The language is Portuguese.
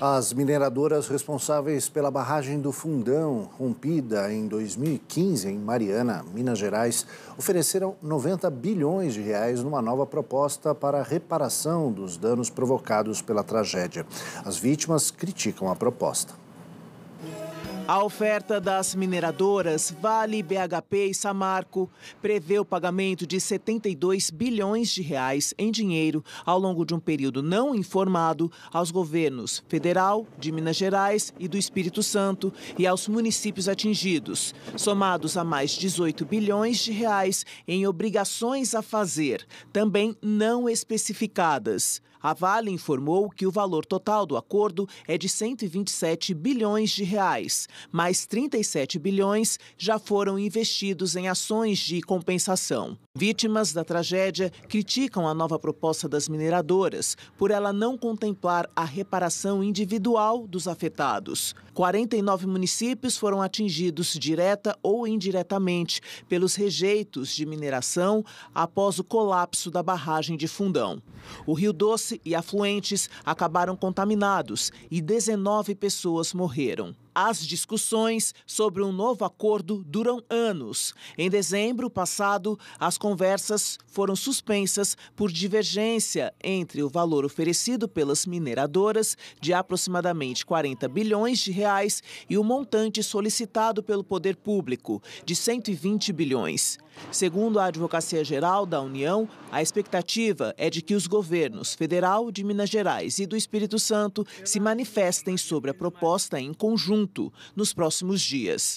As mineradoras responsáveis pela barragem do Fundão, rompida em 2015 em Mariana, Minas Gerais, ofereceram 90 bilhões de reais numa nova proposta para a reparação dos danos provocados pela tragédia. As vítimas criticam a proposta. A oferta das mineradoras Vale, BHP e Samarco prevê o pagamento de 72 bilhões de reais em dinheiro ao longo de um período não informado aos governos federal, de Minas Gerais e do Espírito Santo e aos municípios atingidos, somados a mais 18 bilhões de reais em obrigações a fazer, também não especificadas. A Vale informou que o valor total do acordo é de 127 bilhões de reais mais 37 bilhões já foram investidos em ações de compensação. Vítimas da tragédia criticam a nova proposta das mineradoras por ela não contemplar a reparação individual dos afetados. 49 municípios foram atingidos direta ou indiretamente pelos rejeitos de mineração após o colapso da barragem de Fundão. O Rio Doce e afluentes acabaram contaminados e 19 pessoas morreram. As discussões sobre um novo acordo duram anos. Em dezembro passado, as conversas foram suspensas por divergência entre o valor oferecido pelas mineradoras, de aproximadamente 40 bilhões de reais, e o montante solicitado pelo poder público, de 120 bilhões. Segundo a Advocacia Geral da União, a expectativa é de que os governos federal, de Minas Gerais e do Espírito Santo se manifestem sobre a proposta em conjunto nos próximos dias.